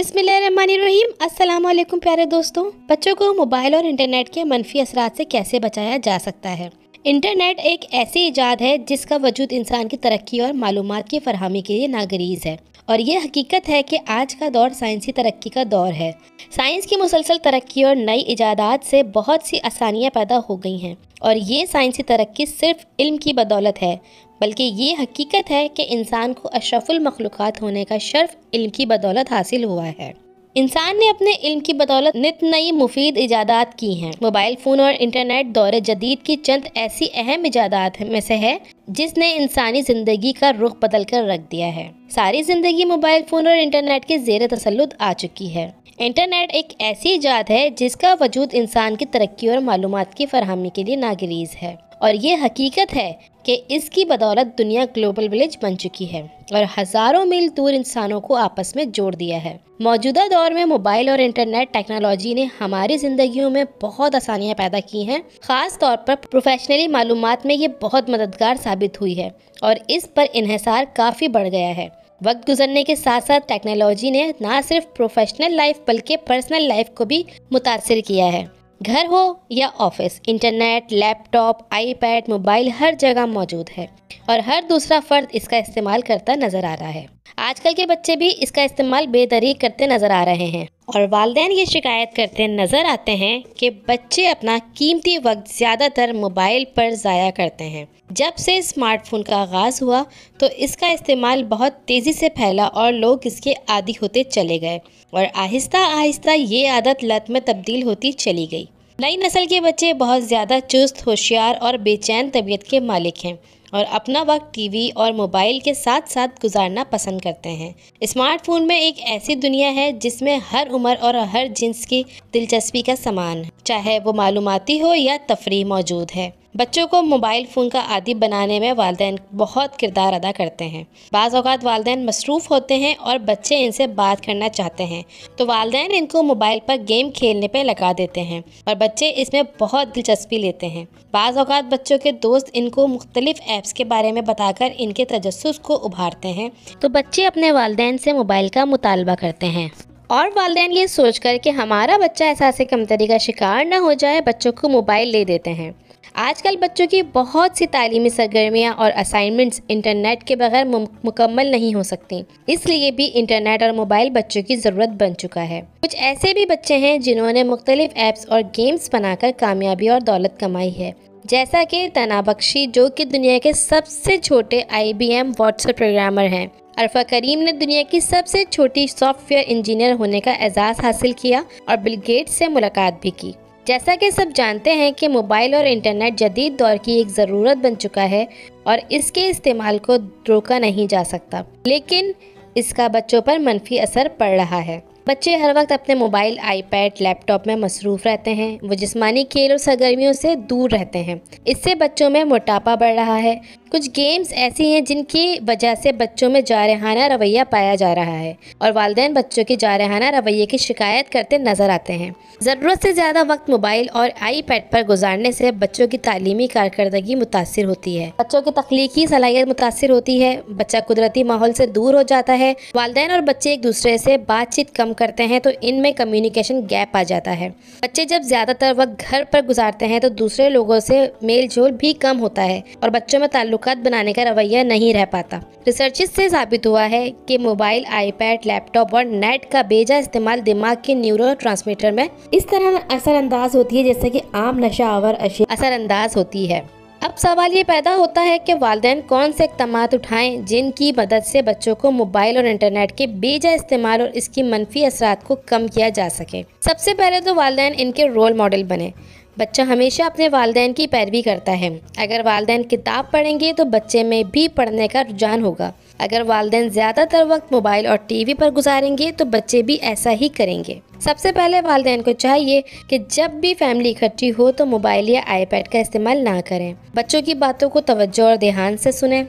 अस्सलाम वालेकुम प्यारे दोस्तों बच्चों को मोबाइल और इंटरनेट के मनफी असरा से कैसे बचाया जा सकता है इंटरनेट एक ऐसी ईजाद है जिसका वजूद इंसान की तरक्की और मालूम की फरहमी के लिए नागरीज़ है और यह हकीकत है कि आज का दौर साइंसी तरक्की का दौर है साइंस की मुसलसल तरक्की और नई ईजादात से बहुत सी आसानियाँ पैदा हो गई हैं और ये साइंसी तरक्की सिर्फ इल्म की बदौलत है बल्कि ये हकीकत है कि इंसान को अशरफुल मखलूक़ात होने का शर्फ इल्म की बदौलत हासिल हुआ है इंसान ने अपने इल्म की बदौलत नित नई मुफीद ईजादात की हैं मोबाइल फ़ोन और इंटरनेट दौरे जदीद की चंद ऐसी अहम इजादात में से है जिसने इंसानी ज़िंदगी का रुख बदल कर रख दिया है सारी ज़िंदगी मोबाइल फ़ोन और इंटरनेट के जेर तसलुद आ चुकी है इंटरनेट एक ऐसी ईजाद है जिसका वजूद इंसान की तरक्की और मालूम की फरहमी के लिए नागरीज़ है और ये हकीकत है कि इसकी बदौलत दुनिया ग्लोबल विलेज बन चुकी है और हज़ारों मील दूर इंसानों को आपस में जोड़ दिया है मौजूदा दौर में मोबाइल और इंटरनेट टेक्नोलॉजी ने हमारी ज़िंदगियों में बहुत आसानियाँ पैदा की हैं ख़ास तौर पर प्रोफेशनली मालूम में ये बहुत मददगार साबित हुई है और इस पर इहसार काफ़ी बढ़ गया है वक्त गुजरने के साथ साथ टेक्नोलॉजी ने ना सिर्फ प्रोफेशनल लाइफ बल्कि पर्सनल लाइफ को भी मुतासर किया है घर हो या office internet laptop iPad mobile हर जगह मौजूद है और हर दूसरा फ़र्द इसका इस्तेमाल करता नज़र आ रहा है आजकल के बच्चे भी इसका इस्तेमाल बेतरी करते नज़र आ रहे हैं और वालदे ये शिकायत करते नज़र आते हैं कि बच्चे अपना कीमती वक्त ज़्यादातर मोबाइल पर ज़ाया करते हैं जब से स्मार्टफोन का आगाज़ हुआ तो इसका इस्तेमाल बहुत तेज़ी से फैला और लोग इसके आदि होते चले गए और आहिस्ता आहिस्ता ये आदत लत में तब्दील होती चली गई नई नस्ल के बच्चे बहुत ज़्यादा चुस्त होशियार और बेचैन तबीयत के मालिक हैं और अपना वक्त टीवी और मोबाइल के साथ साथ गुजारना पसंद करते हैं स्मार्टफोन में एक ऐसी दुनिया है जिसमें हर उम्र और हर जिन्स की दिलचस्पी का सामान चाहे वो मालूमती हो या तफरी मौजूद है बच्चों को मोबाइल फ़ोन का आदि बनाने में वालदे बहुत किरदार अदा करते हैं बाज़ अवत वालदे मसरूफ़ होते हैं और बच्चे इनसे बात करना चाहते हैं तो वालदे इनको मोबाइल पर गेम खेलने पर लगा देते हैं और बच्चे इसमें बहुत दिलचस्पी लेते हैं बाज़ अवत बच्चों के दोस्त इनको मुख्तलिफ़ ऐप्स के बारे में बताकर इनके तजस को उभारते हैं तो बच्चे अपने वालदेन से मोबाइल का मुतालबा करते हैं और वालदे ये सोच कर कि हमारा बच्चा ऐसा एहसास कमतरी का शिकार ना हो जाए बच्चों को मोबाइल ले देते हैं आजकल बच्चों की बहुत सी तालीमी सरगर्मियाँ और असाइनमेंट्स इंटरनेट के बगैर मुकम्मल नहीं हो सकती इसलिए भी इंटरनेट और मोबाइल बच्चों की ज़रूरत बन चुका है कुछ ऐसे भी बच्चे हैं जिन्होंने मुख्तलिफ एप्स और गेम्स बनाकर कामयाबी और दौलत कमाई है जैसा कि तना जो कि दुनिया के सबसे छोटे I B M WhatsApp programmer हैं अरफा करीम ने दुनिया की सबसे छोटी सॉफ्टवेयर इंजीनियर होने का एजाज़ हासिल किया और बिल गेट्स से मुलाकात भी की जैसा कि सब जानते हैं कि मोबाइल और इंटरनेट जदीद दौर की एक ज़रूरत बन चुका है और इसके इस्तेमाल को रोका नहीं जा सकता लेकिन इसका बच्चों पर मनफी असर पड़ रहा है बच्चे हर वक्त अपने मोबाइल आईपैड लैपटॉप में मसरूफ़ रहते हैं वो जिसमानी खेल और सरगर्मियों से दूर रहते हैं इससे बच्चों में मोटापा बढ़ रहा है कुछ गेम्स ऐसे हैं जिनकी वजह से बच्चों में जारहाना रवैया पाया जा रहा है और वालदे बच्चों के जारहाना रवैये की शिकायत करते नजर आते हैं ज़रूरत से ज़्यादा वक्त मोबाइल और आईपैड पर गुजारने से बच्चों की तालीमी कारकर्दगी मुतासर होती है बच्चों की तख्लीकी सलाहियत मुतासर होती है बच्चा कुदरती माहौल से दूर हो जाता है वालदेन और बच्चे एक दूसरे से बातचीत कम करते हैं तो इनमें कम्युनिकेशन गैप आ जाता है बच्चे जब ज़्यादातर वक्त घर पर गुजारते हैं तो दूसरे लोगों से मेल जोल भी कम होता है और बच्चों में ताल्लुक ताल्लुक बनाने का रवैया नहीं रह पाता रिसर्च से साबित हुआ है कि मोबाइल आईपैड लैपटॉप और नेट का बेजा इस्तेमाल दिमाग के न्यूरो ट्रांसमीटर में इस तरह असरअंदाज होती है जैसे कि आम नशा आवर असरअंदाज होती है अब सवाल ये पैदा होता है कि वालदे कौन से इकदाम उठाएं जिनकी मदद से बच्चों को मोबाइल और इंटरनेट के बेजा इस्तेमाल और इसकी मनफी असरात को कम किया जा सके सबसे पहले तो वालदे इनके रोल मॉडल बने बच्चा हमेशा अपने वालदेन की पैरवी करता है अगर वालदेन किताब पढ़ेंगे तो बच्चे में भी पढ़ने का रुझान होगा अगर वालदेन ज़्यादातर वक्त मोबाइल और टीवी पर गुजारेंगे तो बच्चे भी ऐसा ही करेंगे सबसे पहले वालदेन को चाहिए कि जब भी फैमिली इकट्ठी हो तो मोबाइल या आईपैड का इस्तेमाल ना करें बच्चों की बातों को तवज्जो और ध्यान से सुने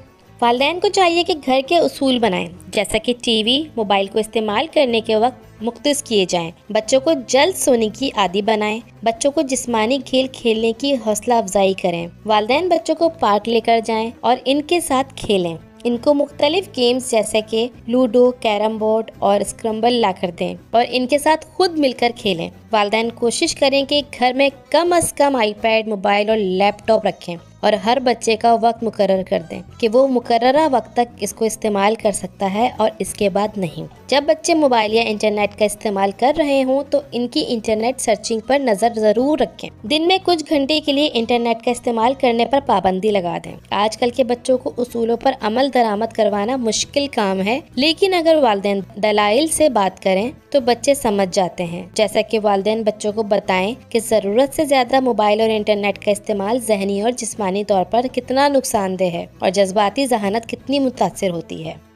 वालदेन को चाहिए कि घर के असूल बनाएं जैसा कि टीवी मोबाइल को इस्तेमाल करने के वक्त मुक्त किए जाएं, बच्चों को जल्द सोने की आदि बनाएं, बच्चों को जिस्मानी खेल खेलने की हौसला अफजाई करें वालदेन बच्चों को पार्क लेकर जाएं और इनके साथ खेलें इनको मुख्तलिफ गेम्स जैसे कि लूडो कैरम बोर्ड और स्क्रम्बल ला कर दें और इनके साथ खुद मिलकर खेलें वालदेन कोशिश करें कि घर में कम अज़ कम आईपैड मोबाइल और लैपटॉप रखें और हर बच्चे का वक्त मुकर कर दें कि वो मुकर वक्त तक इसको इस्तेमाल कर सकता है और इसके बाद नहीं जब बच्चे मोबाइल या इंटरनेट का इस्तेमाल कर रहे हों तो इनकी इंटरनेट सर्चिंग पर नज़र ज़रूर रखें दिन में कुछ घंटे के लिए इंटरनेट का इस्तेमाल करने पर पाबंदी लगा दें आजकल के बच्चों को उसूलों पर अमल दरामद करवाना मुश्किल काम है लेकिन अगर वालदे दलाइल से बात करें तो बच्चे समझ जाते हैं जैसा कि वालदे बच्चों को बताएं कि ज़रूरत से ज़्यादा मोबाइल और इंटरनेट का इस्तेमाल जहनी और जिसमानी तौर पर कितना नुकसानदेह है और जज्बाती जहानत कितनी मुतासर होती है